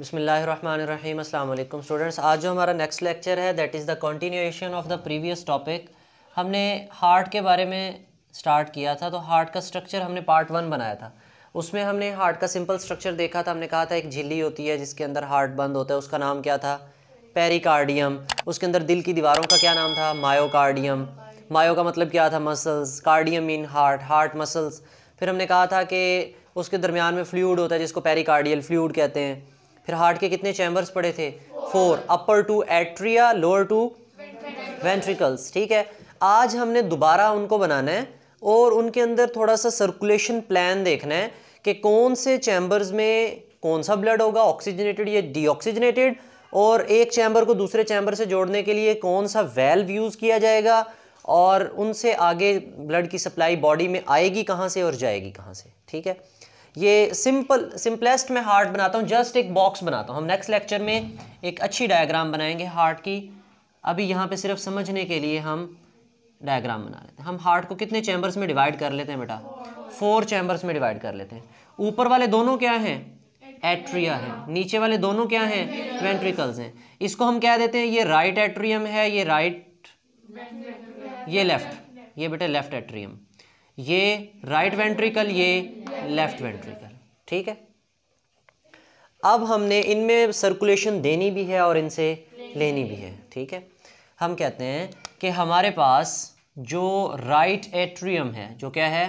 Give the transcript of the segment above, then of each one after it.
बिसमीम अल्लाम स्टूडेंट्स आज जो हमारा नेक्स्ट लेक्चर है that is the continuation of the previous topic हमने हार्ट के बारे में स्टार्ट किया था तो हार्ट का स्ट्रक्चर हमने पार्ट वन बनाया था उसमें हमने हार्ट का सिंपल स्ट्रक्चर देखा था हमने कहा था एक झिल्ली होती है जिसके अंदर हार्ट बंद होता है उसका नाम क्या था पेरिकार्डियम उसके अंदर दिल की दीवारों का क्या नाम था मायोकार्डियम मायो का मतलब क्या था muscles cardium in heart heart muscles फिर हमने कहा था कि उसके दरमियान में फ्लूड होता है जिसको पेरिकार्डियल फ्लूड कहते हैं फिर हार्ट के कितने चैम्बर्स पड़े थे four upper two atria lower two ventricles ठीक है आज हमने दोबारा उनको बनाना है और उनके अंदर थोड़ा सा सर्कुलेशन प्लान देखना है कि कौन से चैम्बर्स में कौन सा ब्लड होगा ऑक्सीजनेटेड या डीऑक्सीजनेटेड और एक चैम्बर को दूसरे चैम्बर से जोड़ने के लिए कौन सा वेल्व यूज़ किया जाएगा और उनसे आगे ब्लड की सप्लाई बॉडी में आएगी कहाँ से और जाएगी कहाँ से ठीक है ये सिंपल सिंपलेस्ट में हार्ट बनाता हूँ जस्ट एक बॉक्स बनाता हूँ हम नेक्स्ट लेक्चर में एक अच्छी डायग्राम बनाएंगे हार्ट की अभी यहाँ पे सिर्फ समझने के लिए हम डायग्राम बना लेते हैं हम हार्ट को कितने चैम्बर्स में डिवाइड कर लेते हैं बेटा फोर चैम्बर्स में डिवाइड कर लेते हैं ऊपर वाले दोनों क्या हैं एट्रिया है नीचे वाले दोनों क्या हैं वेंट्रिकल्स हैं इसको हम क्या देते हैं ये राइट एट्रियम है ये राइट ये लेफ्ट ये बेटा लेफ्ट एट्रियम ये राइट वेंट्रिकल ये लेफ्ट वेंट्रिकल ठीक है अब हमने इनमें सर्कुलेशन देनी भी है और इनसे लेनी भी है ठीक है हम कहते हैं कि हमारे पास जो राइट right एट्रियम है जो क्या है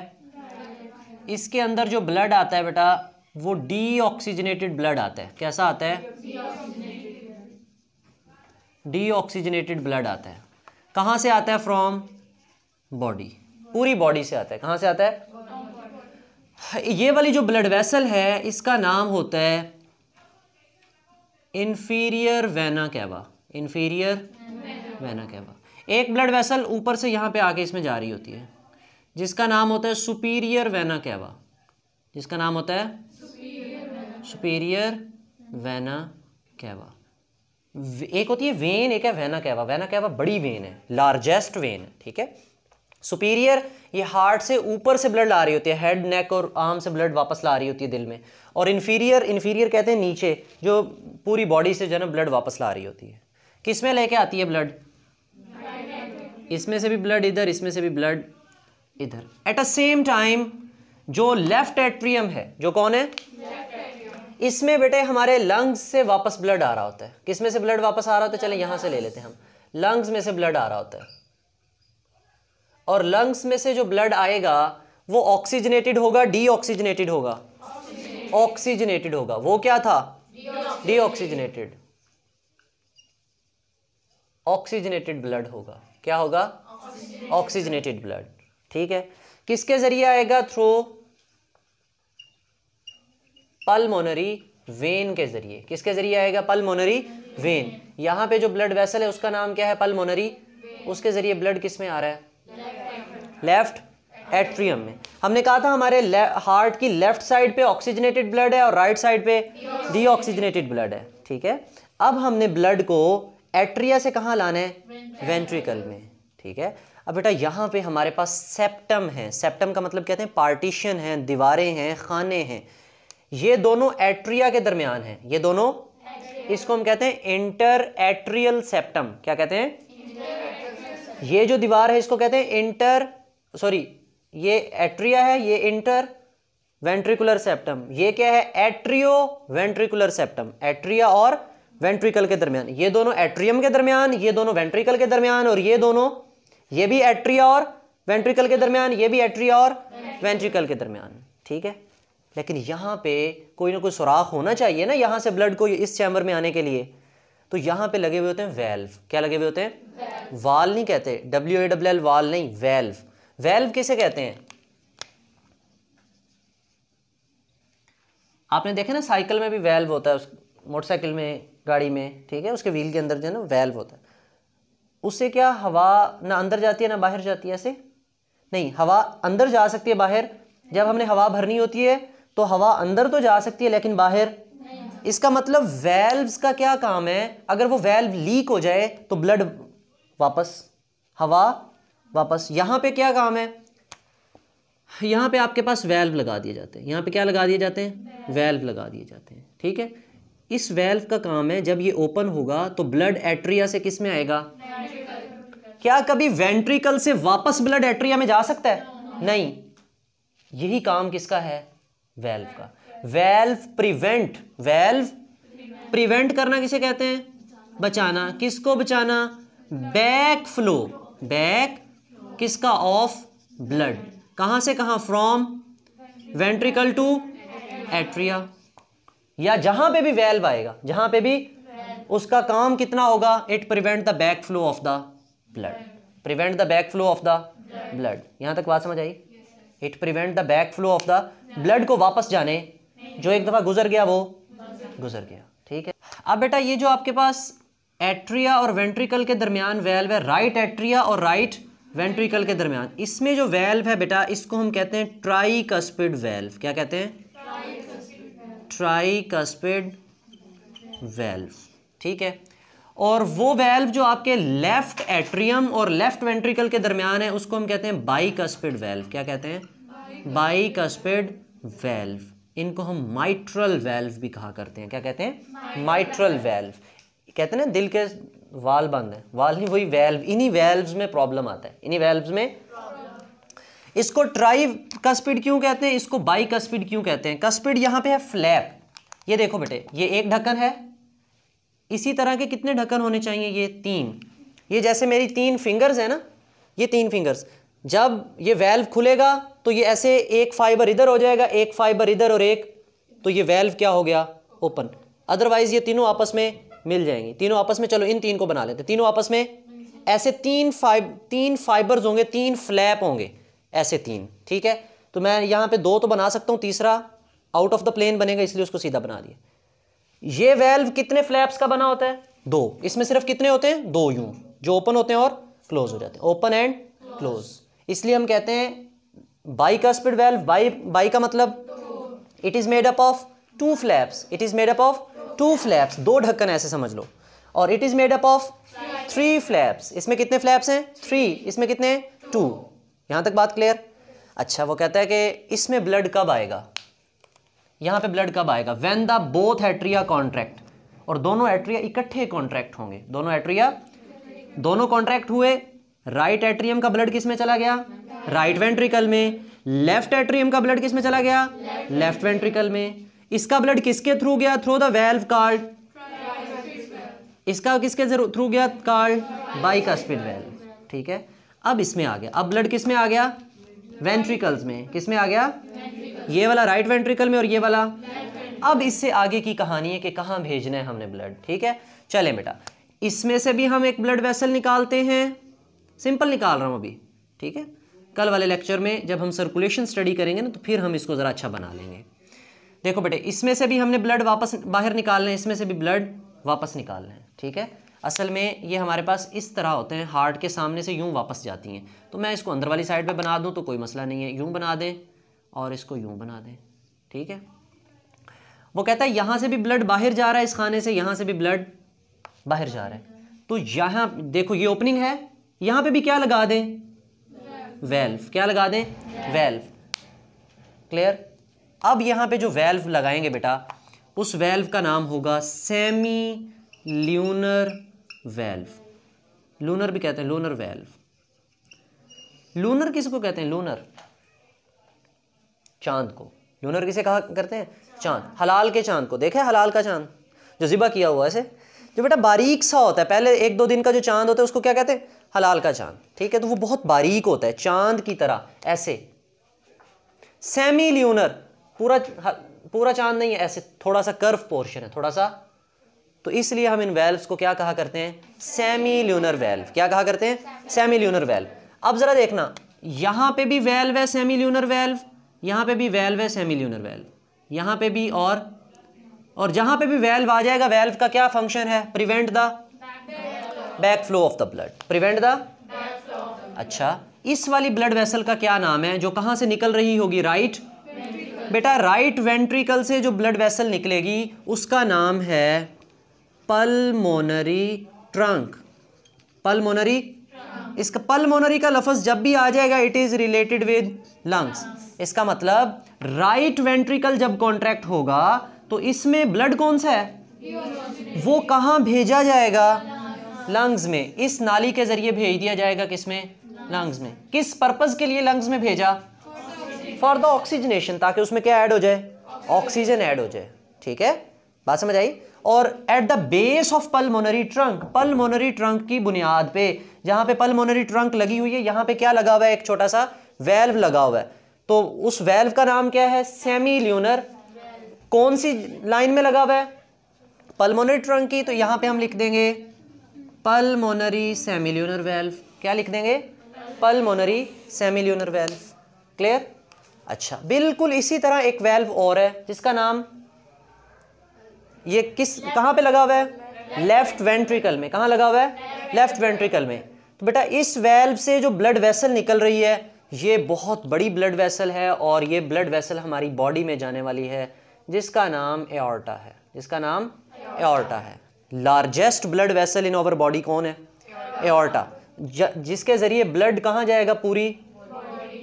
इसके अंदर जो ब्लड आता है बेटा वो डीऑक्सीजनेटेड ब्लड आता है कैसा आता है डीऑक्सीजनेटेड ब्लड आता है कहाँ से आता है फ्रॉम बॉडी पूरी बॉडी से आता है कहाँ से आता है ये वाली जो ब्लड वेसल है इसका नाम होता है inferior vena cava inferior vena cava एक ब्लड वेसल ऊपर से यहाँ पे आके इसमें जा रही होती है जिसका नाम होता है सुपीरियर वैना कैवा जिसका नाम होता है सुपीरियर वैना कैवा एक होती है वेन एक है वैना कैवा वैना कैवा बड़ी वेन है लार्जेस्ट वेन है ठीक है सुपीरियर ये हार्ट से ऊपर से ब्लड ला रही होती है हेड नेक और आर्म से ब्लड वापस ला रही होती है दिल में और इन्फीरियर इन्फीरियर कहते हैं नीचे जो पूरी बॉडी से जो है ना ब्लड वापस ला रही होती है किस में लेके आती है ब्लड इसमें से भी ब्लड इधर इसमें से भी ब्लड इधर एट अ सेम टाइम जो लेफ्ट एट्रियम है जो कौन है इसमें बेटे हमारे लंग्स से वापस ब्लड आ रहा होता है किसमें से ब्लड वापस आ रहा होता है चले यहाँ से ले लेते हैं हम लंग्स में से ब्लड आ रहा होता है और लंग्स में से जो ब्लड आएगा वो ऑक्सीजनेटेड होगा डीऑक्सीजनेटेड होगा ऑक्सीजनेटेड होगा वो क्या था डीऑक्सीजनेटेड ऑक्सीजनेटेड ब्लड होगा क्या होगा ऑक्सीजनेटेड ब्लड ठीक है किसके जरिए आएगा थ्रू पल्मोनरी वेन के जरिए किसके जरिए आएगा पल्मोनरी वेन यहां पे जो ब्लड वेसल है उसका नाम क्या है पल्मोनरी उसके जरिए ब्लड किसमें आ रहा है लेफ्ट एट्रियम में हमने कहा था हमारे हार्ट की लेफ्ट साइड पे ऑक्सीजनेटेड ब्लड है और राइट right साइड पे डीऑक्सीजनेटेड ब्लड है ठीक है अब हमने ब्लड को एट्रिया से कहाँ लाना है वेंट्रिकल में ठीक है अब बेटा यहाँ पे हमारे पास सेप्टम है सेप्टम का मतलब कहते हैं पार्टीशन है दीवारें हैं खाने हैं ये दोनों एट्रिया के दरमियान है ये दोनों इसको हम कहते हैं इंटर एट्रियल सेप्टम क्या कहते हैं ये जो दीवार है इसको कहते हैं इंटर सॉरी ये एट्रिया है ये इंटर वेंट्रिकुलर सेप्टम ये क्या है एट्रियो वेंट्रिकुलर सेप्टम एट्रिया और वेंट्रिकल के दरमियान ये दोनों एट्रियम के दरमियान ये दोनों वेंट्रिकल के दरमियान और ये दोनों ये भी एट्रिया और वेंट्रिकल के दरमियान ये भी एट्रिया और वेंट्रिकल के दरमियान ठीक है लेकिन यहाँ पे कोई ना कोई सुराख होना चाहिए ना यहाँ से ब्लड को इस चैम्बर में आने के लिए तो यहाँ पे लगे हुए होते हैं वेल्व क्या लगे हुए होते हैं वाल नहीं कहते डब्ल्यू ए डब्ल्यू एल वाल नहीं वेल्व वेल्व किसे कहते हैं आपने देखा ना साइकिल में भी वेल्व होता है उस मोटरसाइकिल में गाड़ी में ठीक है उसके व्हील के अंदर जो है ना वेल्व होता है उससे क्या हवा ना अंदर जाती है ना बाहर जाती है ऐसे नहीं हवा अंदर जा सकती है बाहर जब हमने हवा भरनी होती है तो हवा अंदर तो जा सकती है लेकिन बाहर इसका मतलब वेल्व्स का क्या काम है अगर वो वेल्व लीक हो जाए तो ब्लड वापस हवा वापस यहाँ पे क्या काम है यहाँ पे आपके पास वेल्व लगा दिए जाते हैं यहाँ पे क्या लगा दिए जाते हैं वेल्व लगा दिए जाते हैं ठीक है इस वेल्व का काम है जब ये ओपन होगा तो ब्लड एट्रिया से किस में आएगा क्या कभी वेंट्रिकल से वापस ब्लड एट्रिया में जा सकता है नहीं यही काम किसका है वेल्व का वेल्व प्रिवेंट वेल्व प्रिवेंट करना किसे कहते हैं बचाना किसको बचाना बैक फ्लो बैक किसका ऑफ ब्लड कहां से कहां फ्रॉम वेंट्रिकल टू एट्रिया या जहां पे भी वेल्व आएगा जहां पे भी उसका काम कितना होगा it prevent the back flow of the blood prevent the back flow of the blood यहां तक बात समझ आई it prevent the back flow of the blood को वापस जाने जो एक दफ़ा गुजर गया वो गुजर गया ठीक है अब बेटा ये जो आपके पास एट्रिया और वेंट्रिकल के दरमियान वेल्व है राइट एट्रिया और राइट right वेंट्रिकल के दरमियान इसमें जो वेल्व है बेटा इसको हम कहते हैं ट्राई कस्पिड वेल्व क्या कहते हैं ट्राई कस्पिड वेल्व ठीक है और वो वेल्व जो आपके लेफ्ट एट्रियम और लेफ्ट वेंट्रिकल के दरमियान है उसको हम कहते हैं बाई कस्पिड वेल्व क्या कहते हैं बाई कस्पिड वेल्व इनको हम माइट्रल वेल्व भी कहा करते हैं क्या कहते हैं माइट्रल वेल्व कहते हैं ना दिल के वाल बंद है वाल नहीं वही वेल्व इन्हीं वेल्व्स में प्रॉब्लम आता है इन्हीं वेल्व्स में इसको ट्राई कस्पिड क्यों कहते हैं इसको बाई कस्पिड क्यों कहते हैं कस्पिड यहां पे है फ्लैप ये देखो बेटे ये एक ढक्कन है इसी तरह के कितने ढक्कन होने चाहिए ये तीन ये जैसे मेरी तीन फिंगर्स है ना ये तीन फिंगर्स जब ये वेल्व खुलेगा तो ये ऐसे एक फाइबर इधर हो जाएगा एक फाइबर इधर और एक तो ये वेल्व क्या हो गया ओपन अदरवाइज ये तीनों आपस में मिल जाएंगी तीनों आपस में चलो इन तीन को बना लेते तीनों आपस में ऐसे तीन फाइब तीन फाइबर्स होंगे तीन फ्लैप होंगे ऐसे तीन ठीक है तो मैं यहाँ पे दो तो बना सकता हूँ तीसरा आउट ऑफ द प्लेन बनेगा इसलिए उसको सीधा बना दिया ये वेल्व कितने फ्लैप्स का बना होता है दो इसमें सिर्फ कितने होते हैं दो यूं जो ओपन होते हैं और क्लोज हो जाते हैं ओपन एंड क्लोज इसलिए हम कहते हैं बाई का स्पीड वेल्व बाई बाई का मतलब it is made up of two flaps it is made up of two flaps दो ढक्कन ऐसे समझ लो और it is made up of three flaps इसमें कितने फ्लैप्स हैं थ्री इसमें कितने टू यहां तक बात क्लियर अच्छा वो कहता है कि इसमें ब्लड कब आएगा यहां पे ब्लड कब आएगा when the both atria contract और दोनों एट्रिया इकट्ठे कॉन्ट्रैक्ट होंगे दोनों एट्रिया दोनों कॉन्ट्रैक्ट हुए राइट एट्रियम का ब्लड किसमें चला गया राइट वेंट्रिकल में लेफ्ट एट्रियम का ब्लड किसमें चला गया लेफ्ट वेंट्रिकल में इसका ब्लड किसके थ्रू गया थ्रू द वेल्व कार्ड इसका किसके थ्रू गया कार्ड बाई का स्पिड वेल्व ठीक है अब इसमें आ गया अब ब्लड किस में आ गया वेंट्रिकल्स में किस में आ गया ये वाला राइट वेंट्रिकल में और ये वाला अब इससे आगे की कहानी है कि कहाँ भेजना है हमने ब्लड ठीक है चले बेटा इसमें से भी हम एक ब्लड वेसल निकालते हैं सिंपल निकाल रहा हूँ अभी ठीक है कल वाले लेक्चर में जब हम सर्कुलेशन स्टडी करेंगे ना तो फिर हम इसको ज़रा अच्छा बना लेंगे देखो बेटे इसमें से भी हमने ब्लड वापस बाहर निकालना है इसमें से भी ब्लड वापस निकालना है ठीक है असल में ये हमारे पास इस तरह होते हैं हार्ट के सामने से यूं वापस जाती हैं तो मैं इसको अंदर वाली साइड पे बना दूँ तो कोई मसला नहीं है यूं बना दें और इसको यूं बना दें ठीक है वो कहता है यहाँ से भी ब्लड बाहर जा रहा है इस खाने से यहाँ से भी ब्लड बाहर जा रहा है तो यहाँ देखो ये ओपनिंग है यहाँ पर भी क्या लगा दें वेल्व क्या लगा दें वेल्व क्लियर अब यहाँ पे जो वेल्व लगाएंगे बेटा उस वेल्व का नाम होगा सेमी ल्यूनर वेल्व लूनर भी कहते हैं लूनर वेल्व लूनर किसको कहते हैं लूनर चांद को लूनर किसे कहा करते हैं चांद हलाल के चांद को देखें हलाल का चांद जो ज़िबा किया हुआ ऐसे जो बेटा बारीक सा होता है पहले एक दो दिन का जो चांद होता है उसको क्या कहते हैं हलाल का चांद ठीक है तो वो बहुत बारीक होता है चांद की तरह ऐसे सेमी ल्यूनर पूरा पूरा चांद नहीं है ऐसे थोड़ा सा कर्व पोर्शन है थोड़ा सा तो इसलिए हम इन वेल्व को क्या कहा करते हैं सेमी ल्यूनर वेल्व क्या कहा करते हैं सेमी ल्यूनर वेल्व अब जरा देखना यहां पे भी वेल्व है सेमी ल्यूनर वेल्व यहां पे भी वेल्व है सेमी ल्यूनर वेल्व यहां पे भी और और जहां पे भी वेल्व आ जाएगा वेल्व का क्या फंक्शन है prevent the back flow of the blood prevent the अच्छा इस वाली ब्लड वेसल का क्या नाम है जो कहां से निकल रही होगी राइट right? बेटा राइट वेंट्रिकल से जो ब्लड वेसल निकलेगी उसका नाम है पल्मोनरी ट्रंक पल्मोनरी इसका पलमोनरी का लफज जब भी आ जाएगा it is related with lungs इसका मतलब राइट वेंट्रिकल जब कॉन्ट्रैक्ट होगा तो इसमें ब्लड कौन सा है वो कहाँ भेजा जाएगा लंग्स में इस नाली के जरिए भेज दिया जाएगा किसमें लंग्स में किस पर्पज़ के लिए लंग्स में भेजा फॉर द ऑक्सीजनेशन ताकि उसमें क्या ऐड हो जाए ऑक्सीजन ऐड हो जाए ठीक है बात समझ आई और at the base of pulmonary trunk pulmonary trunk की बुनियाद पे जहां पे पल्मोनरी ट्रंक लगी हुई है यहां पे क्या लगा हुआ है एक छोटा सा वेल्व लगा हुआ है तो उस वेल्व का नाम क्या है सेमी ल्यूनर कौन सी लाइन में लगा हुआ है पल्मोनरी ट्रंक की तो यहां पे हम लिख देंगे पल्मोनरी ल्यूनर वेल्व क्या लिख देंगे पल्मोनरी ल्यूनर वेल्व क्लियर अच्छा बिल्कुल इसी तरह एक वेल्व और है जिसका नाम ये किस कहाँ पे लगा हुआ है लेफ्ट वेंट्रिकल में कहाँ लगा हुआ है लेफ्ट वेंट्रिकल में तो बेटा इस वेल्व से जो ब्लड वेसल निकल रही है ये बहुत बड़ी ब्लड वेसल है और ये ब्लड वेसल हमारी बॉडी में जाने वाली है जिसका नाम एआरटा है जिसका नाम एआरटा है largest blood vessel in our body कौन है एआरटा जिसके ज़रिए ब्लड कहाँ जाएगा पूरी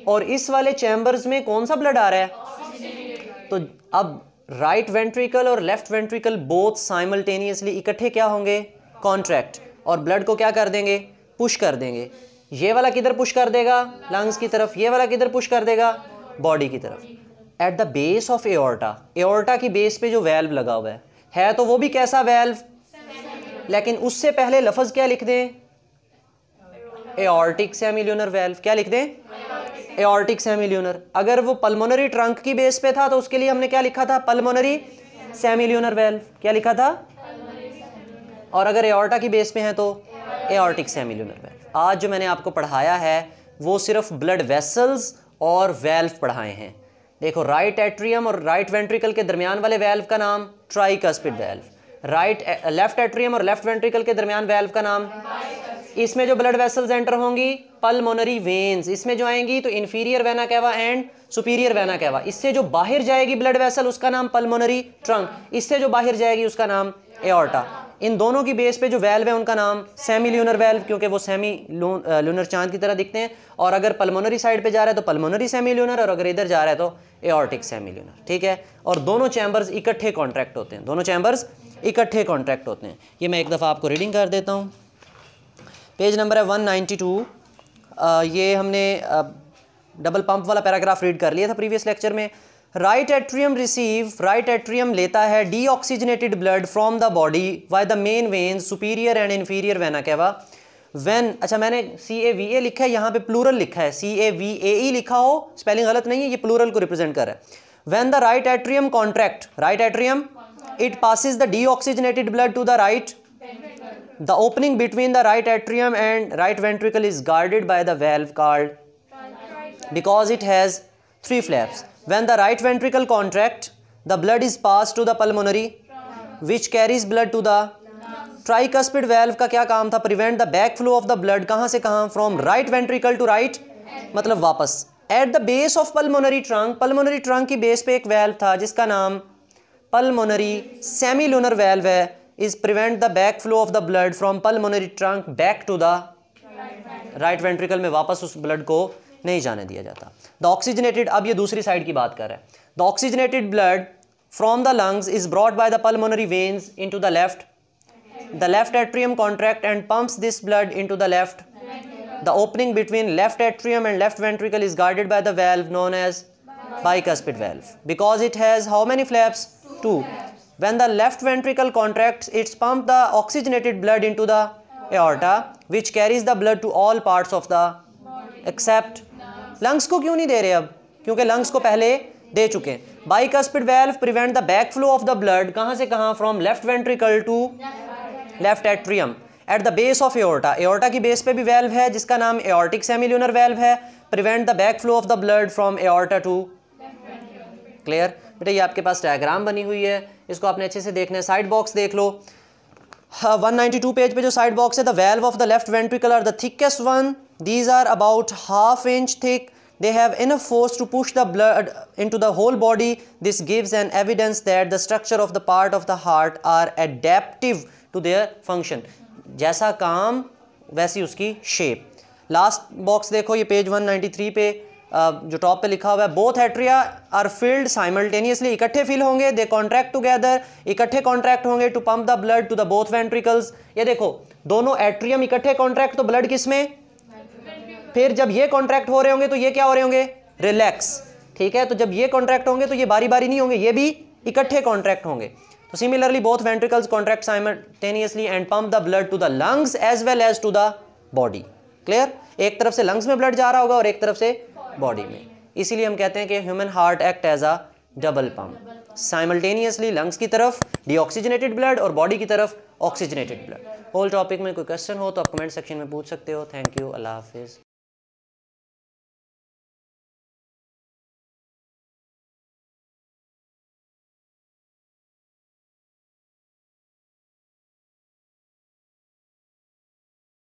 और इस वाले चैम्बर्स में कौन सा ब्लड आ रहा है तो अब राइट वेंट्रिकल और लेफ्ट वेंट्रिकल बोथ साइमल्टेनियसली इकट्ठे क्या होंगे कॉन्ट्रैक्ट और ब्लड को क्या कर देंगे पुश कर देंगे ये वाला किधर पुश कर देगा लंग्स की तरफ ये वाला किधर पुश कर देगा बॉडी की तरफ at the base of aorta aorta की बेस पे जो वेल्व लगा हुआ है है तो वो भी कैसा वेल्व लेकिन उससे पहले लफज क्या लिख दें एओर्टिक सेमिल्यूनर वेल्व क्या लिख दें एओर्टिक सेमिल्यूनर अगर वो पल्मोनरी ट्रंक की बेस पे था तो उसके लिए हमने क्या लिखा था पल्मोनरी सेमिल्यूनर वेल्व क्या लिखा था और अगर एओर्टा की बेस पे है तो एओर्टिक सेमिल्यूनर वेल्व आज जो मैंने आपको पढ़ाया है वो सिर्फ ब्लड वेसल्स और वेल्व पढ़ाए हैं देखो राइट एट्रियम और राइट वेंट्रिकल के दरमियान वाले वेल्व का नाम tricuspid valve right left atrium और लेफ्ट वेंट्रिकल के दरमियान वेल्व का नाम इसमें जो ब्लड वेसल्स एंटर होंगी पल्मोनरी वेन्स इसमें जो आएंगी तो inferior vena cava and superior vena cava इससे जो बाहर जाएगी ब्लड वेसल उसका नाम पल्मोनरी ट्रंक इससे जो बाहर जाएगी उसका नाम एओर्टा इन दोनों की बेस पे जो वेल्व है उनका नाम सेमी ल्यूनर वेल्व क्योंकि वो सेमी ल्यूनर uh, चांद की तरह दिखते हैं और अगर पल्मोनरी साइड पे जा रहा है तो पल्मोनरी सेमी ल्यूनर और अगर इधर जा रहा है तो एओर्टिक सेमी ल्यूनर ठीक है और दोनों चैम्बर्स इकट्ठे कॉन्ट्रैक्ट होते हैं दोनों चैम्बर्स इकट्ठे कॉन्ट्रैक्ट होते हैं ये मैं एक दफ़ा आपको रीडिंग कर देता हूँ पेज नंबर है वन नाइन्टी टू ये हमने डबल पंप वाला पैराग्राफ रीड कर लिया था प्रीवियस लेक्चर में right atrium receive right atrium लेता है oxygenated blood from the body via the main vein superior and inferior vena cava vein अच्छा मैंने सी ए वी ए लिखा है यहाँ पे प्लूरल लिखा है सी ए वी ए ई लिखा हो स्पेलिंग गलत नहीं है ये प्लूरल को रिप्रेजेंट कर रहा है when the right atrium contract right atrium it passes the oxygenated blood to the right the opening between the right atrium and right ventricle is guarded by the valve called because it has three flaps when the right ventricle contract the blood is pass to the pulmonary which carries blood to the tricuspid valve का क्या काम था prevent the back flow of the blood कहाँ से कहाँ from right ventricle to right मतलब वापस at the base of pulmonary trunk pulmonary trunk की बेस पे एक वेल्व था जिसका नाम पलमोनरी सेमी लूनर वेल्व है is prevent the back flow of the blood from pulmonary trunk back to the right ventricle में वापस उस ब्लड को नहीं जाने दिया जाता द ऑक्सीजनेटेड अब ये दूसरी साइड की बात कर रहे हैं the oxygenated blood from the lungs is brought by the pulmonary veins into the left the left atrium contract and pumps this blood into the left the opening between left atrium and left ventricle is guarded by the valve known as bicuspid valve because it has how many flaps two when the left ventricle contract it's it's the oxygenated blood into the aorta which carries the blood to all part of the except lungs को क्यों नहीं दे रहे अब क्योंकि lungs को पहले दे चुके हैं bicuspid valve prevent the back flow of the blood कहाँ से कहाँ from left ventricle to left atrium at the base of aorta aorta की बेस पे भी वेल्व है जिसका नाम एओर्टिक सेमिल्यूनर वेल्व है prevent the back flow of the blood from aorta to clear बेटा ये आपके पास डायग्राम बनी हुई है इसको आपने अच्छे से देखना है साइड बॉक्स देख लो वन नाइनटी टू पेज पे जो साइड बॉक्स है the valve of the left ventricle are the thickest one these are about half inch thick they have in force to push the blood in the whole body this gives an evidence that the structure of the part of the heart are adaptive to their function जैसा काम वैसी उसकी shape last box देखो ये page 193 पे जो top पे लिखा हुआ है both atria are filled simultaneously इकट्ठे फील होंगे दे कॉन्ट्रैक्ट टुगेदर इकट्ठे कॉन्ट्रैक्ट होंगे to pump the blood to the both ventricles ये देखो दोनों एट्रियम इकट्ठे कॉन्ट्रैक्ट तो ब्लड किस में फिर जब ये कॉन्ट्रैक्ट हो रहे होंगे तो ये क्या हो रहे होंगे रिलैक्स ठीक है तो जब ये कॉन्ट्रैक्ट होंगे तो ये बारी बारी नहीं होंगे ये भी इकट्ठे कॉन्ट्रैक्ट होंगे तो similarly both ventricles contract simultaneously and pump the blood to the lungs as well as to the body clear एक तरफ से लंग्स में ब्लड जा रहा होगा और एक तरफ से बॉडी में इसीलिए हम कहते हैं कि human heart act as a double pump simultaneously lungs की तरफ डीऑक्सीजनेटेड ब्लड और बॉडी की तरफ ऑक्सीजनेटेड ब्लड होल टॉपिक में कोई क्वेश्चन हो तो आप कमेंट सेक्शन में पूछ सकते हो थैंक यू अल्लाह हाफिज़